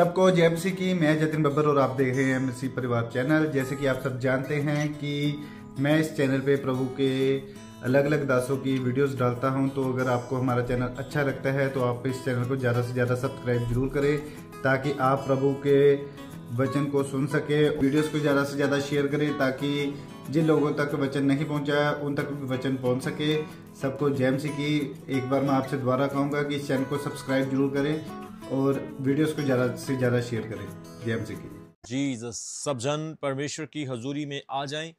सबको सी की मैं जतिन बब्बर और आप देख रहे हैं सी परिवार चैनल जैसे कि आप सब जानते हैं कि मैं इस चैनल पे प्रभु के अलग अलग दासों की वीडियोस डालता हूं तो अगर आपको हमारा चैनल अच्छा लगता है तो आप इस चैनल को ज़्यादा से ज़्यादा सब्सक्राइब जरूर करें ताकि आप प्रभु के वचन को सुन सके वीडियोस को ज़्यादा से ज़्यादा शेयर करें ताकि जिन लोगों तक वचन नहीं पहुंचा उन तक भी वचन पहुंच सके सबको सी की एक बार मैं आपसे दोबारा कहूँगा कि इस चैनल को सब्सक्राइब जरूर करें और वीडियोस को ज़्यादा से ज़्यादा शेयर करें जय एम के जी सब जन परमेश्वर की हजूरी में आ जाएं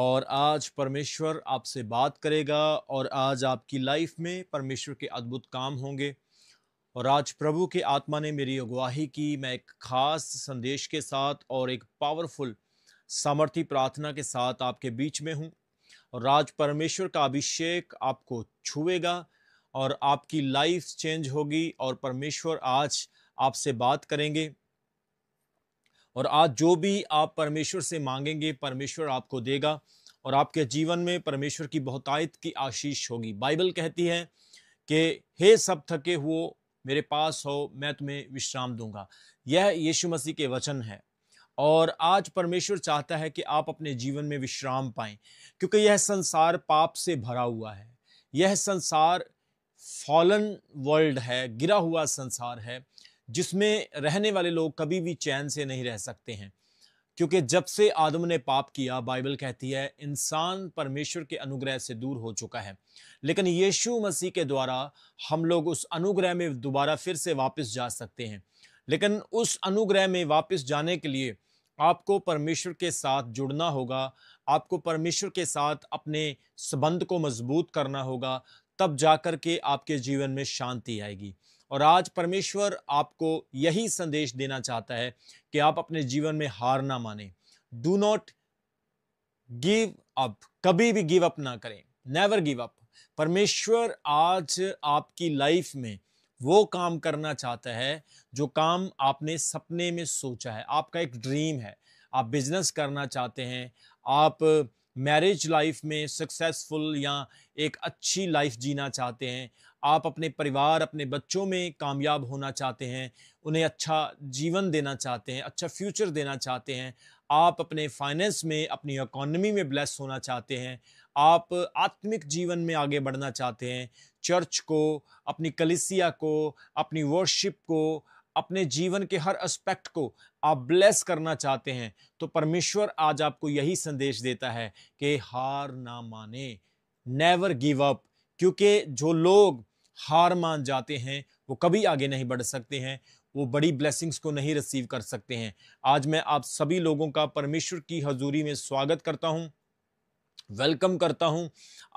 और आज परमेश्वर आपसे बात करेगा और आज आपकी लाइफ में परमेश्वर के अद्भुत काम होंगे और आज प्रभु के आत्मा ने मेरी अगुवाही की मैं एक ख़ास संदेश के साथ और एक पावरफुल सामर्थी प्रार्थना के साथ आपके बीच में हूँ और आज परमेश्वर का अभिषेक आपको छुएगा और आपकी लाइफ चेंज होगी और परमेश्वर आज आपसे बात करेंगे और आज जो भी आप परमेश्वर से मांगेंगे परमेश्वर आपको देगा और आपके जीवन में परमेश्वर की बहुतायत की आशीष होगी बाइबल कहती है कि हे सब थके हुए मेरे पास हो मैं तुम्हें विश्राम दूंगा यह यीशु मसीह के वचन है और आज परमेश्वर चाहता है कि आप अपने जीवन में विश्राम पाएं क्योंकि यह संसार पाप से भरा हुआ है यह संसार फॉलन वर्ल्ड है गिरा हुआ संसार है जिसमें रहने वाले लोग कभी भी चैन से नहीं रह सकते हैं क्योंकि जब से आदम ने पाप किया बाइबल कहती है इंसान परमेश्वर के अनुग्रह से दूर हो चुका है लेकिन यीशु मसीह के द्वारा हम लोग उस अनुग्रह में दोबारा फिर से वापस जा सकते हैं लेकिन उस अनुग्रह में वापस जाने के लिए आपको परमेश्वर के साथ जुड़ना होगा आपको परमेश्वर के साथ अपने संबंध को मजबूत करना होगा तब जाकर के आपके जीवन में शांति आएगी और आज परमेश्वर आपको यही संदेश देना चाहता है कि आप अपने जीवन में हार ना माने डू नॉट गिव अप कभी भी गिव अप ना करें नेवर गिव अप परमेश्वर आज आपकी लाइफ में वो काम करना चाहता है जो काम आपने सपने में सोचा है आपका एक ड्रीम है आप बिजनेस करना चाहते हैं आप मैरिज लाइफ में सक्सेसफुल या एक अच्छी लाइफ जीना चाहते हैं आप अपने परिवार अपने बच्चों में कामयाब होना चाहते हैं उन्हें अच्छा जीवन देना चाहते हैं अच्छा फ्यूचर देना चाहते हैं आप अपने फाइनेंस में अपनी इकोनॉमी में ब्लेस होना चाहते हैं आप आत्मिक जीवन में आगे बढ़ना चाहते हैं चर्च को अपनी कलिसिया को अपनी वर्शिप को अपने जीवन के हर एस्पेक्ट को आप ब्लेस करना चाहते हैं तो परमेश्वर आज आपको यही संदेश देता है कि हार ना माने नेवर गिव अप क्योंकि जो लोग हार मान जाते हैं वो कभी आगे नहीं बढ़ सकते हैं वो बड़ी ब्लेसिंग्स को नहीं रिसीव कर सकते हैं आज मैं आप सभी लोगों का परमेश्वर की हजूरी में स्वागत करता हूँ वेलकम करता हूँ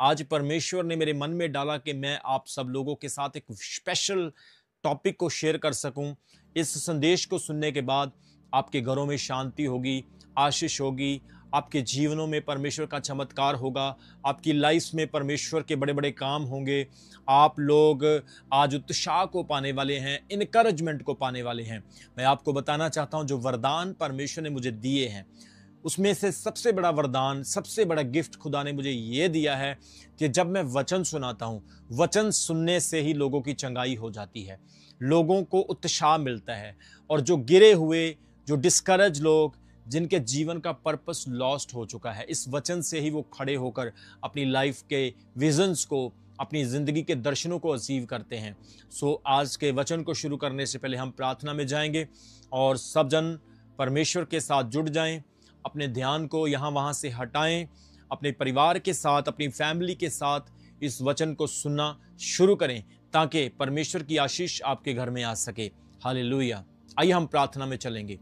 आज परमेश्वर ने मेरे मन में डाला कि मैं आप सब लोगों के साथ एक स्पेशल टॉपिक को शेयर कर सकूं इस संदेश को सुनने के बाद आपके घरों में शांति होगी आशीष होगी आपके जीवनों में परमेश्वर का चमत्कार होगा आपकी लाइफ में परमेश्वर के बड़े बड़े काम होंगे आप लोग आज उत्साह को पाने वाले हैं इनकरेजमेंट को पाने वाले हैं मैं आपको बताना चाहता हूँ जो वरदान परमेश्वर ने मुझे दिए हैं उसमें से सबसे बड़ा वरदान सबसे बड़ा गिफ्ट खुदा ने मुझे ये दिया है कि जब मैं वचन सुनाता हूँ वचन सुनने से ही लोगों की चंगाई हो जाती है लोगों को उत्साह मिलता है और जो गिरे हुए जो डिस्करेज लोग जिनके जीवन का पर्पस लॉस्ट हो चुका है इस वचन से ही वो खड़े होकर अपनी लाइफ के विजन्स को अपनी ज़िंदगी के दर्शनों को अचीव करते हैं सो आज के वचन को शुरू करने से पहले हम प्रार्थना में जाएंगे और सब जन परमेश्वर के साथ जुड़ जाएं अपने ध्यान को यहाँ वहाँ से हटाएं अपने परिवार के साथ अपनी फैमिली के साथ इस वचन को सुनना शुरू करें ताकि परमेश्वर की आशीष आपके घर में आ सके हाल आइए हम प्रार्थना में चलेंगे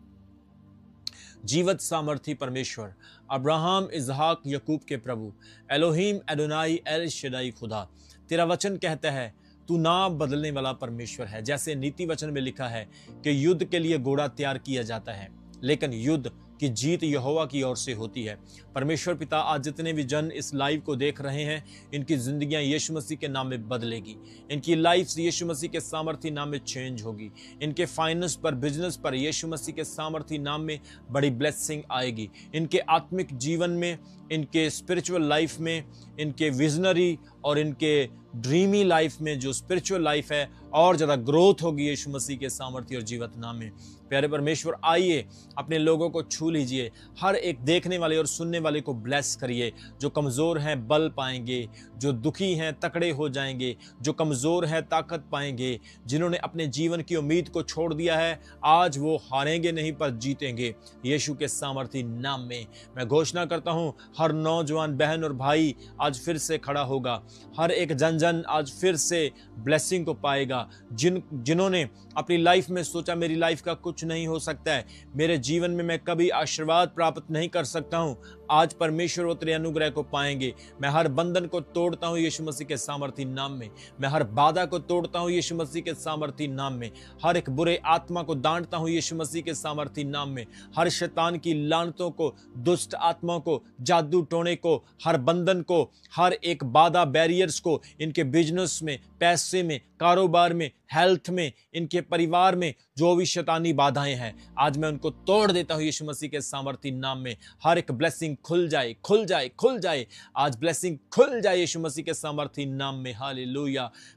जीवत सामर्थी परमेश्वर अब्राहम इजहाक यकूब के प्रभु एलोहिम एडोनाई एल शदाई खुदा तेरा वचन कहता है तू ना बदलने वाला परमेश्वर है जैसे नीति वचन में लिखा है कि युद्ध के लिए घोड़ा तैयार किया जाता है लेकिन युद्ध कि जीत यहोवा की ओर से होती है परमेश्वर पिता आज जितने भी जन इस लाइव को देख रहे हैं इनकी ज़िंदियाँ यीशु मसीह के नाम में बदलेगी इनकी लाइफ यीशु मसीह के सामर्थ्य नाम में चेंज होगी इनके फाइनेंस पर बिजनेस पर यीशु मसीह के सामर्थ्य नाम में बड़ी ब्लेसिंग आएगी इनके आत्मिक जीवन में इनके स्पिरिचुअल लाइफ में इनके विजनरी और इनके ड्रीमी लाइफ में जो स्पिरिचुअल लाइफ है और ज़्यादा ग्रोथ होगी यीशु मसीह के सामर्थ्य और जीवत नाम में प्यारे परमेश्वर आइए अपने लोगों को छू लीजिए हर एक देखने वाले और सुनने वाले को ब्लेस करिए जो कमज़ोर हैं बल पाएंगे जो दुखी हैं तकड़े हो जाएंगे जो कमज़ोर हैं ताकत पाएंगे जिन्होंने अपने जीवन की उम्मीद को छोड़ दिया है आज वो हारेंगे नहीं पर जीतेंगे यीशु के सामर्थ्य नाम में मैं घोषणा करता हूँ हर नौजवान बहन और भाई आज फिर से खड़ा होगा हर एक जन जन आज फिर से ब्लेसिंग को पाएगा जिन जिन्होंने अपनी लाइफ में सोचा मेरी लाइफ का कुछ नहीं हो सकता है मेरे जीवन में मैं कभी आशीर्वाद प्राप्त नहीं कर सकता हूँ आज परमेश्वर वो तेरे अनुग्रह को पाएंगे मैं हर बंधन को तोड़ता हूँ यीशु मसीह के सामर्थी नाम में मैं हर बाधा को तोड़ता हूँ यीशु मसीह के सामर्थी नाम में हर एक बुरे आत्मा को डांटता हूँ यीशु मसीह के सामर्थी नाम में हर शैतान की लानतों को दुष्ट आत्माओं को जादू टोने को हर बंधन को हर एक बाधा बैरियर्स को इन इनके बिजनेस में पैसे में कारोबार में हेल्थ में इनके परिवार में जो भी शैतानी बाधाएं हैं आज मैं उनको तोड़ देता हूँ यीशु मसीह के सामर्थी नाम में हर एक ब्लेसिंग खुल जाए खुल जाए खुल जाए आज ब्लेसिंग खुल जाए यीशु मसीह के सामर्थी नाम में हाल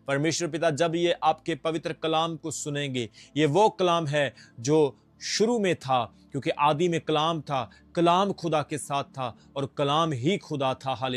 परमेश्वर पिता जब ये आपके पवित्र कलाम को सुनेंगे ये वो कलाम है जो शुरू में था क्योंकि आदि में कलाम था कलाम खुदा के साथ था और कलाम ही खुदा था हाल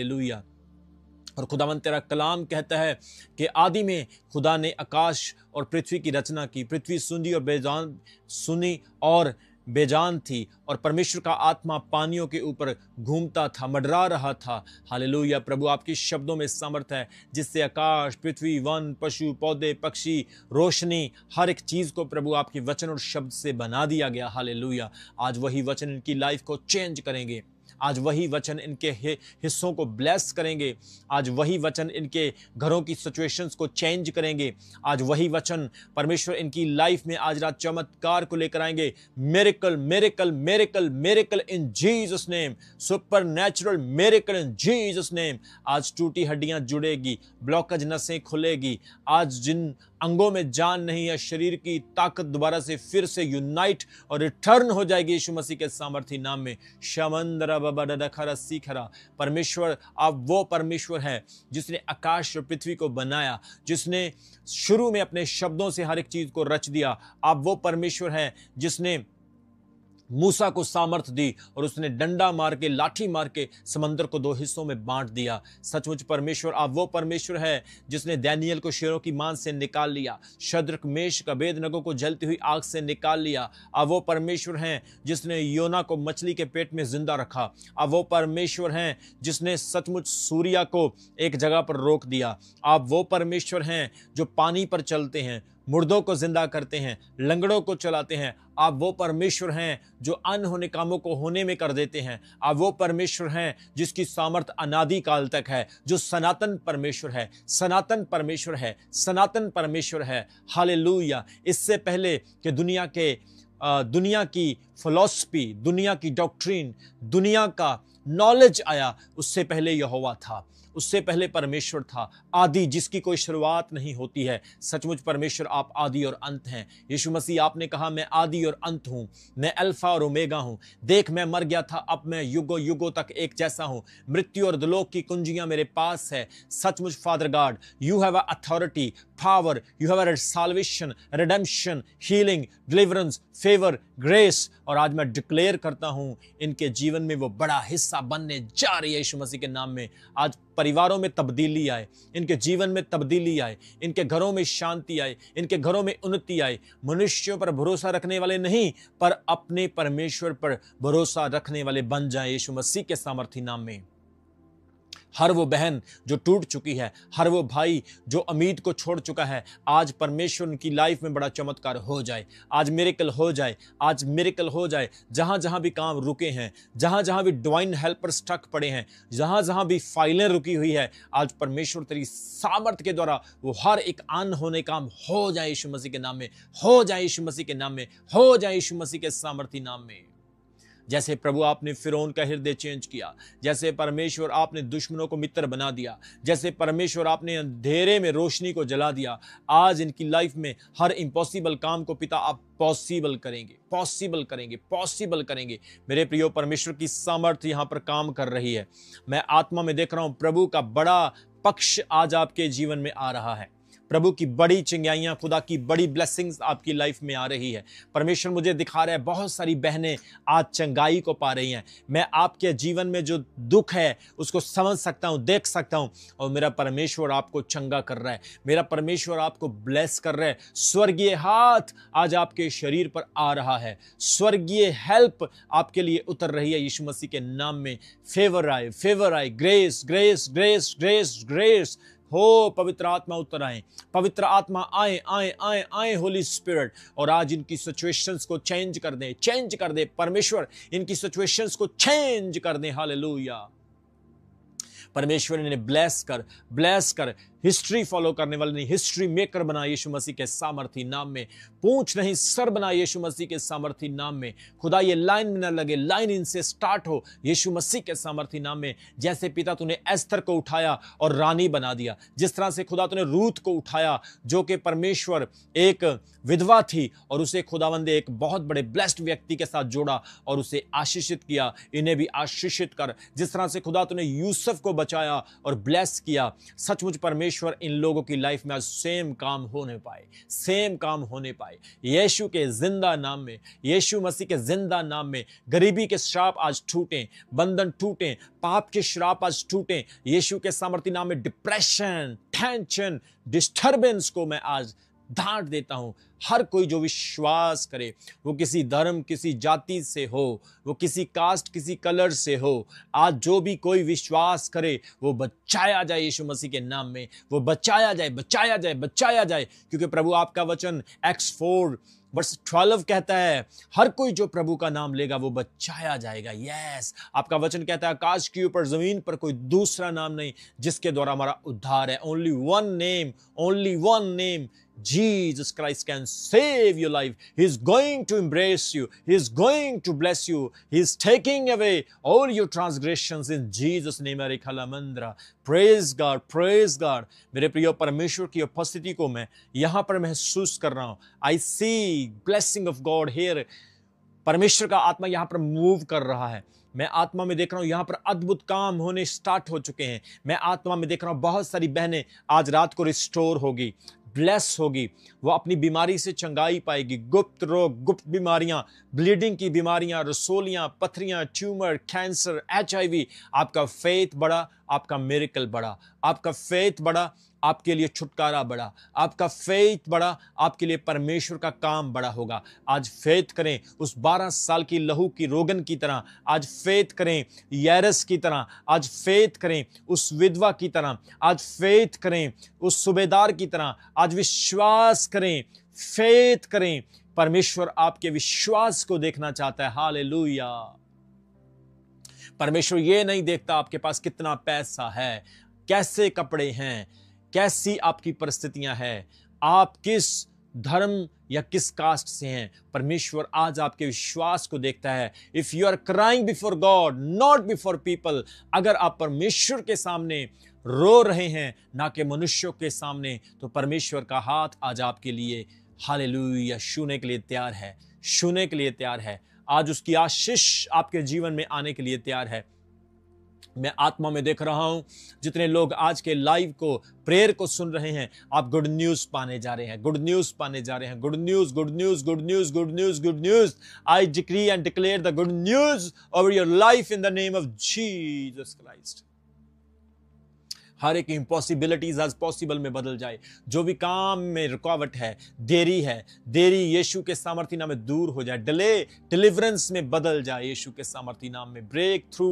और खुदावन तेरा कलाम कहता है कि आदि में खुदा ने आकाश और पृथ्वी की रचना की पृथ्वी सुनी और बेजान सुनी और बेजान थी और परमेश्वर का आत्मा पानियों के ऊपर घूमता था मडरा रहा था हालेलुया प्रभु आपके शब्दों में समर्थ है जिससे आकाश पृथ्वी वन पशु पौधे पक्षी रोशनी हर एक चीज़ को प्रभु आपके वचन और शब्द से बना दिया गया हालेलुया आज वही वचन इनकी लाइफ को चेंज करेंगे आज वही वचन इनके हिस्सों को ब्लेस करेंगे आज वही वचन इनके घरों की सिचुएशंस को चेंज करेंगे आज वही वचन परमेश्वर इनकी लाइफ में आज रात चमत्कार को लेकर आएंगे miracle miracle miracle miracle in Jesus name supernatural miracle in Jesus name आज टूटी हड्डियां जुड़ेगी ब्लॉकज नसें खुलेगी आज जिन अंगों में जान नहीं है शरीर की ताकत दोबारा से फिर से यूनाइट और रिटर्न हो जाएगी यीशु मसीह के सामर्थी नाम में शमंदरा बबरा सीखरा परमेश्वर आप वो परमेश्वर है जिसने आकाश और पृथ्वी को बनाया जिसने शुरू में अपने शब्दों से हर एक चीज़ को रच दिया आप वो परमेश्वर हैं जिसने मूसा को सामर्थ दी और उसने डंडा मार के लाठी मार के समंदर को दो हिस्सों में बांट दिया सचमुच परमेश्वर आप वो परमेश्वर है जिसने दैनियल को शेरों की मान से निकाल लिया शद्रक मेष नगो को जलती हुई आग से निकाल लिया अब वो परमेश्वर हैं जिसने योना को मछली के पेट में जिंदा रखा अब वो परमेश्वर हैं जिसने सचमुच सूर्या को एक जगह पर रोक दिया आप वो परमेश्वर हैं जो पानी पर चलते हैं मुर्दों को जिंदा करते हैं लंगड़ों को चलाते हैं आप वो परमेश्वर हैं जो अनहोने कामों को होने में कर देते हैं आप वो परमेश्वर हैं जिसकी सामर्थ अनादि काल तक है जो सनातन परमेश्वर है सनातन परमेश्वर है सनातन परमेश्वर है हाल इससे पहले कि दुनिया के दुनिया की फलॉसफी दुनिया की डॉक्ट्रीन दुनिया का नॉलेज आया उससे पहले यह हुआ था उससे पहले परमेश्वर था आदि जिसकी कोई शुरुआत नहीं होती है सचमुच परमेश्वर आप आदि और अंत हैं यीशु मसीह आपने कहा मैं आदि और अंत हूँ मैं अल्फा और ओमेगा हूँ देख मैं मर गया था अब मैं युगो युगो तक एक जैसा हूँ मृत्यु और दलोक की कुंजियाँ मेरे पास है सचमुच father God you have authority power you have salvation salvation redemption healing deliverance favour grace और आज मैं डिक्लेयर करता हूँ इनके जीवन में वो बड़ा हिस्सा बनने जा रही है यीशु मसीह के नाम में आज पर परिवारों में तब्दीली आए इनके जीवन में तब्दीली आए इनके घरों में शांति आए इनके घरों में उन्नति आए मनुष्यों पर भरोसा रखने वाले नहीं पर अपने परमेश्वर पर भरोसा रखने वाले बन जाए यीशु मसीह के सामर्थी नाम में हर वो बहन जो टूट चुकी है हर वो भाई जो उम्मीद को छोड़ चुका है आज परमेश्वर उनकी लाइफ में बड़ा चमत्कार हो जाए आज मेरे कल हो जाए आज मेरे कल हो जाए जहाँ जहाँ भी काम रुके हैं जहाँ जहाँ भी डिवाइन हेल्पर स्टक पड़े हैं जहाँ जहाँ भी फाइलें रुकी हुई है आज परमेश्वर तेरी सामर्थ के द्वारा वो हर एक आन होने काम हो जाए यीशु मसीह के नाम में हो जाए यीशु मसीह के नाम में हो जाए यीशु मसीह के सामर्थी नाम में जैसे प्रभु आपने फिरौन का हृदय चेंज किया जैसे परमेश्वर आपने दुश्मनों को मित्र बना दिया जैसे परमेश्वर आपने अंधेरे में रोशनी को जला दिया आज इनकी लाइफ में हर इम्पॉसिबल काम को पिता आप पॉसिबल करेंगे पॉसिबल करेंगे पॉसिबल करेंगे मेरे प्रियो परमेश्वर की सामर्थ्य यहाँ पर काम कर रही है मैं आत्मा में देख रहा हूँ प्रभु का बड़ा पक्ष आज आपके जीवन में आ रहा है प्रभु की बड़ी चिंगाइयाँ खुदा की बड़ी ब्लेसिंग्स आपकी लाइफ में आ रही है परमेश्वर मुझे दिखा रहा है बहुत सारी बहनें आज चंगाई को पा रही हैं मैं आपके जीवन में जो दुख है उसको समझ सकता हूँ देख सकता हूँ और मेरा परमेश्वर आपको चंगा कर रहा है मेरा परमेश्वर आपको ब्लेस कर रहा है स्वर्गीय हाथ आज आपके शरीर पर आ रहा है स्वर्गीय हेल्प आपके लिए उतर रही है यीशु मसीह के नाम में फेवर आए फेवर आए grace grace grace grace grace हो पवित्र आत्मा उतर आए पवित्र आत्मा आए आए आए आए होली स्पिरिट और आज इनकी सिचुएशंस को चेंज कर दे चेंज कर दे परमेश्वर इनकी सिचुएशंस को चेंज कर दे हाल परमेश्वर इन्हें ब्लेस कर ब्लेस कर हिस्ट्री फॉलो करने वाले नहीं हिस्ट्री मेकर बना यीशु मसीह के सामर्थी नाम में पूछ नहीं सर बना यीशु मसीह के सामर्थी नाम में खुदा ये लाइन में न लगे लाइन इनसे स्टार्ट हो यीशु मसीह के सामर्थी नाम में जैसे पिता तूने एस्तर को उठाया और रानी बना दिया जिस तरह से खुदा तूने रूत को उठाया जो कि परमेश्वर एक विधवा थी और उसे खुदावंद एक बहुत बड़े ब्लेस्ड व्यक्ति के साथ जोड़ा और उसे आशीषित किया इन्हें भी आशीषित कर जिस तरह से खुदा तूने यूसुफ को बचाया और ब्लेस किया सचमुच परमेश्वर परमेश्वर इन लोगों की लाइफ में आज सेम काम होने पाए सेम काम होने पाए यीशु के जिंदा नाम में यीशु मसीह के जिंदा नाम में गरीबी के श्राप आज टूटें बंधन टूटें पाप के श्राप आज टूटें यीशु के सामर्थ्य नाम में डिप्रेशन टेंशन डिस्टर्बेंस को मैं आज डांट देता हूँ हर कोई जो विश्वास करे वो किसी धर्म किसी जाति से हो वो किसी कास्ट किसी कलर से हो आज जो भी कोई विश्वास करे वो बचाया जाए यीशु मसीह के नाम में वो बचाया जाए बचाया जाए बचाया जाए क्योंकि प्रभु आपका वचन एक्स फोर वर्स ट्वेल्व कहता है हर कोई जो प्रभु का नाम लेगा वो बचाया जाएगा यस आपका वचन कहता है आकाश के ऊपर जमीन पर कोई दूसरा नाम नहीं जिसके द्वारा हमारा उद्धार है only one name only one name Jesus Christ can save your life. He's going to embrace you. He's going to bless you. He's taking away all your transgressions in Jesus' name. Mandra. Praise God. Praise God. मेरे प्रिय परमेश्वर की उपस्थिति को मैं यहाँ पर महसूस कर रहा हूँ I see blessing of God here. परमेश्वर का आत्मा यहाँ पर मूव कर रहा है मैं आत्मा में देख रहा हूँ यहाँ पर अद्भुत काम होने स्टार्ट हो चुके हैं मैं आत्मा में देख रहा हूँ बहुत सारी बहनें आज रात को रिस्टोर होगी ब्लेस होगी वह अपनी बीमारी से चंगाई पाएगी गुप्त रोग गुप्त बीमारियां ब्लीडिंग की बीमारियां रसोलियां पथरियां ट्यूमर कैंसर एचआईवी आपका फेथ बड़ा आपका मेरिकल बड़ा आपका फेथ बड़ा आपके लिए छुटकारा बड़ा आपका फेथ बड़ा आपके लिए परमेश्वर का काम बड़ा होगा आज फेथ करें उस बारह साल की लहू की रोगन की तरह आज फेथ करें यरस की तरह आज फेथ करें उस विधवा की तरह आज फेथ करें उस सूबेदार की तरह आज विश्वास करें फेथ करें परमेश्वर आपके विश्वास को देखना चाहता है हाल परमेश्वर ये नहीं देखता आपके पास कितना पैसा है कैसे कपड़े हैं कैसी आपकी परिस्थितियां हैं आप किस धर्म या किस कास्ट से हैं परमेश्वर आज आपके विश्वास को देखता है if you are crying before God not before people अगर आप परमेश्वर के सामने रो रहे हैं ना कि मनुष्यों के सामने तो परमेश्वर का हाथ आज आपके लिए हाले या छूने के लिए तैयार है छूने के लिए तैयार है आज उसकी आशीष आपके जीवन में आने के लिए तैयार है मैं आत्मा में देख रहा हूं जितने लोग आज के लाइव को प्रेयर को सुन रहे हैं आप गुड न्यूज पाने जा रहे हैं गुड न्यूज पाने जा रहे हैं good news good news good news good news good news I decree and declare the good news over your life in the name of Jesus Christ हर एक इम्पॉसिबिलिटीज आज पॉसिबल में बदल जाए जो भी काम में रुकावट है देरी है देरी यीशु के सामर्थ्य नाम में दूर हो जाए डिले डिलीवरेंस में बदल जाए यीशु के सामर्थ्य नाम में ब्रेक थ्रू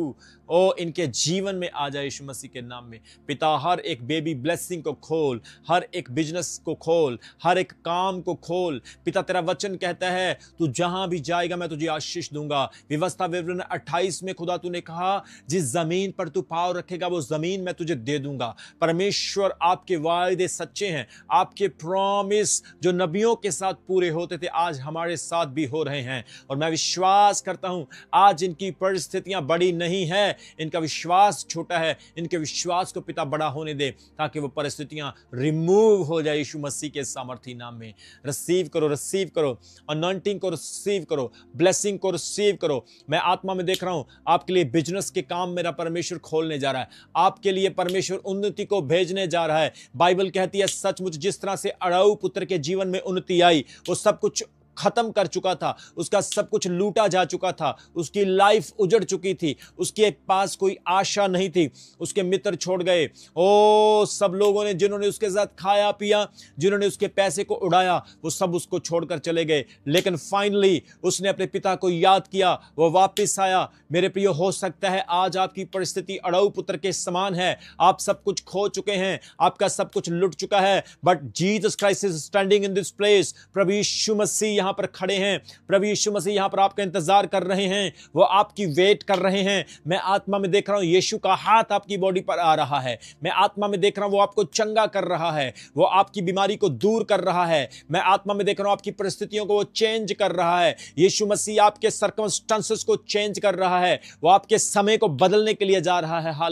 ओ इनके जीवन में आ जाए यीशु मसीह के नाम में पिता हर एक बेबी ब्लेसिंग को खोल हर एक बिजनेस को खोल हर एक काम को खोल पिता तेरा वचन कहता है तू जहां भी जाएगा मैं तुझे आशीष दूंगा व्यवस्था विवरण 28 में खुदा तूने कहा जिस जमीन पर तू पाव रखेगा वो जमीन मैं तुझे दे दूंगा दूंगा परमेश्वर आपके वायदे सच्चे हैं आपके प्रॉमिस जो नबियों के साथ पूरे होते थे आज हमारे साथ भी हो रहे हैं और मैं विश्वास करता हूं आज इनकी परिस्थितियां बड़ी नहीं है इनका विश्वास छोटा है इनके विश्वास को पिता बड़ा होने दे ताकि वो परिस्थितियां रिमूव हो जाए यीशु मसीह के सामर्थ्य नाम में रिसीव करो रिसीव करो अनॉइंटिंग को रिसीव करो ब्लेसिंग को रिसीव करो मैं आत्मा में देख रहा हूं आपके लिए बिजनेस के काम मेरा परमेश्वर खोलने जा रहा है आपके लिए परमेश्वर उन्नति को भेजने जा रहा है बाइबल कहती है सचमुच जिस तरह से अड़ाऊ पुत्र के जीवन में उन्नति आई वो सब कुछ खत्म कर चुका था उसका सब कुछ लूटा जा चुका था उसकी लाइफ उजड़ चुकी थी उसके पास कोई आशा नहीं थी उसके मित्र छोड़ गए ओ सब लोगों ने जिन्होंने उसके साथ खाया पिया जिन्होंने उसके पैसे को उड़ाया वो सब उसको छोड़कर चले गए लेकिन फाइनली उसने अपने पिता को याद किया वो वापस आया मेरे प्रिय हो सकता है आज आपकी परिस्थिति अड़ऊ पुत्र के समान है आप सब कुछ खो चुके हैं आपका सब कुछ लुट चुका है but Jesus Christ is standing in this place प्रभु यीशु मसीह यहाँ पर खड़े हैं प्रभु यीशु मसीह यहाँ पर आपका इंतजार कर रहे हैं वो आपकी वेट कर रहे हैं मैं आत्मा में देख रहा हूँ यीशु का हाथ आपकी बॉडी पर आ रहा है मैं आत्मा में देख रहा हूँ वो आपको चंगा कर रहा है वो आपकी बीमारी को दूर कर रहा है मैं आत्मा में देख रहा हूँ आपकी परिस्थितियों को वो चेंज कर रहा है यीशु मसीह आपके सर्कमस्टांसेस को चेंज कर रहा है वो आपके समय को बदलने के लिए जा रहा है हाल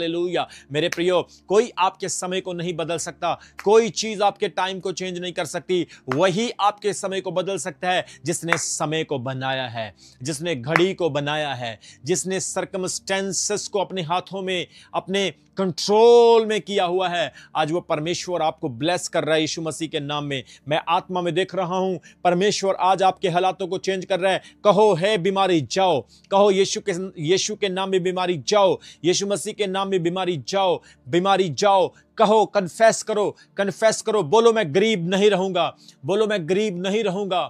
मेरे प्रियो कोई आपके समय को नहीं बदल सकता कोई चीज आपके टाइम को चेंज नहीं कर सकती वही आपके समय को बदल सकता है है जिसने समय को बनाया है जिसने घड़ी को बनाया है जिसने सर्कमस्टेंसेस को अपने हाथों में अपने कंट्रोल में किया हुआ है आज वो परमेश्वर आपको ब्लेस कर रहा है यीशु मसीह के नाम में मैं आत्मा में देख रहा हूं परमेश्वर आज आपके हालातों को चेंज कर रहा है कहो है बीमारी जाओ कहो यीशु के यीशु के नाम में बीमारी जाओ यीशु मसीह के नाम में बीमारी जाओ बीमारी जाओ कहो कन्फेस करो कन्फेस करो बोलो मैं गरीब नहीं रहूंगा बोलो मैं गरीब नहीं रहूंगा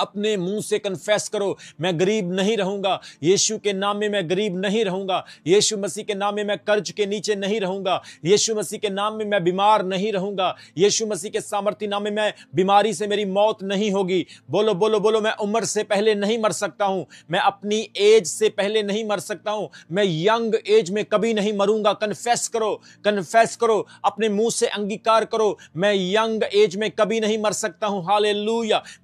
अपने मुंह से कन्फेस करो मैं गरीब नहीं रहूंगा यीशु के नाम में मैं गरीब नहीं रहूंगा यीशु मसीह के नाम में मैं कर्ज के नीचे नहीं रहूंगा यीशु मसीह के नाम में मैं बीमार नहीं रहूंगा यीशु मसीह के सामर्थ्य नाम में मैं बीमारी से मेरी मौत नहीं होगी बोलो बोलो बोलो मैं उम्र से पहले नहीं मर सकता हूं मैं अपनी एज से पहले नहीं मर सकता हूं मैं यंग एज में कभी नहीं मरूंगा कन्फेस करो कन्फेस करो अपने मुंह से अंगीकार करो मैं यंग एज में कभी नहीं मर सकता हूं हाल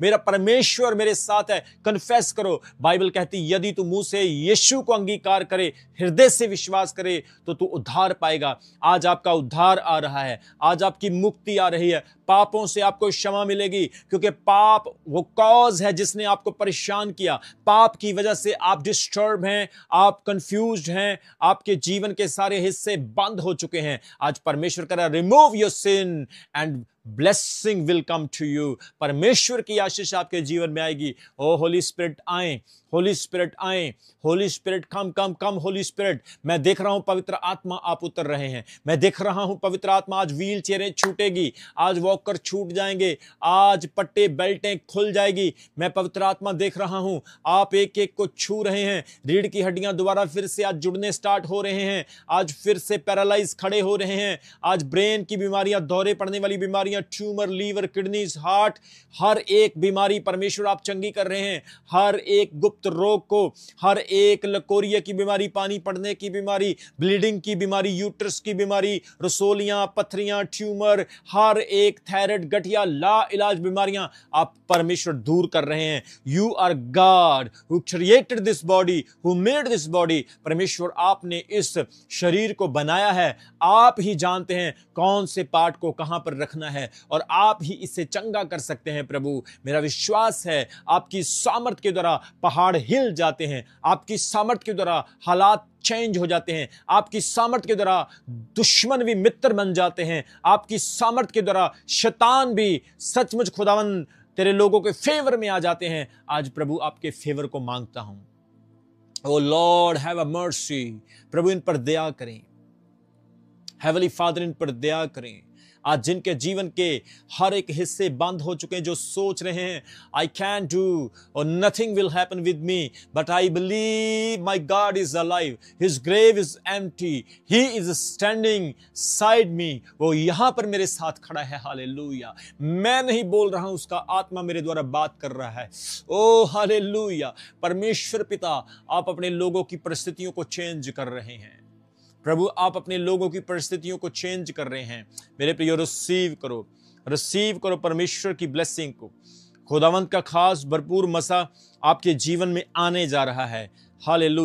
मेरा परमेश्वर ईश्वर मेरे साथ है कन्फेस करो बाइबल कहती यदि तू मुंह से यीशु को अंगीकार करे हृदय से विश्वास करे तो तू उद्धार पाएगा आज आपका उद्धार आ रहा है आज आपकी मुक्ति आ रही है पापों से आपको क्षमा मिलेगी क्योंकि पाप वो कॉज है जिसने आपको परेशान किया पाप की वजह से आप डिस्टर्ब हैं आप कंफ्यूज हैं आपके जीवन के सारे हिस्से बंद हो चुके हैं आज परमेश्वर कह रहा remove your sin and blessing will come to you परमेश्वर की आशीष आपके जीवन में आएगी ओ होली स्पिरिट आए होली स्पिरिट आए holy spirit come come come holy spirit मैं देख रहा हूँ पवित्र आत्मा आप उतर रहे हैं मैं देख रहा हूँ पवित्र आत्मा आज व्हील चेयरें छूटेगी आज वॉकर छूट जाएंगे आज पट्टे बेल्टें खुल जाएगी मैं पवित्र आत्मा देख रहा हूँ आप एक एक को छू रहे हैं रीढ़ की हड्डियाँ दोबारा फिर से आज जुड़ने स्टार्ट हो रहे हैं आज फिर से पैरालाइज खड़े हो रहे हैं आज ब्रेन की बीमारियां दौरे पड़ने वाली बीमारियां ट्यूमर लीवर किडनीज हार्ट हर एक बीमारी परमेश्वर आप चंगी कर रहे हैं हर एक गुप्त गुप्त रोग को हर एक लकोरिया की बीमारी पानी पड़ने की बीमारी ब्लीडिंग की बीमारी यूट्रस की बीमारी रसोलियाँ पथरियाँ ट्यूमर हर एक थायराइड गठिया ला इलाज बीमारियाँ आप परमेश्वर दूर कर रहे हैं you are God who created this body who made this body परमेश्वर आपने इस शरीर को बनाया है आप ही जानते हैं कौन से पार्ट को कहाँ पर रखना है और आप ही इसे चंगा कर सकते हैं प्रभु मेरा विश्वास है आपकी सामर्थ के द्वारा पहाड़ पहाड़ हिल जाते हैं आपकी सामर्थ के द्वारा हालात चेंज हो जाते हैं आपकी सामर्थ के द्वारा दुश्मन भी मित्र बन जाते हैं आपकी सामर्थ के द्वारा शैतान भी सचमुच खुदावन तेरे लोगों के फेवर में आ जाते हैं आज प्रभु आपके फेवर को मांगता हूं O Lord have a mercy प्रभु इन पर दया करें हैवली फादर इन पर दया करें आज जिनके जीवन के हर एक हिस्से बंद हो चुके हैं जो सोच रहे हैं आई कैन डू और nothing will happen with me but I believe my God is live his grave is am he is standing side me वो यहां पर मेरे साथ खड़ा है हाले मैं नहीं बोल रहा हूं उसका आत्मा मेरे द्वारा बात कर रहा है ओ oh, हाले परमेश्वर पिता आप अपने लोगों की परिस्थितियों को चेंज कर रहे हैं प्रभु आप अपने लोगों की परिस्थितियों को चेंज कर रहे हैं मेरे प्रियो रिसीव करो रिसीव करो परमेश्वर की ब्लेसिंग को खुदावंत का खास भरपूर मसा आपके जीवन में आने जा रहा है हाल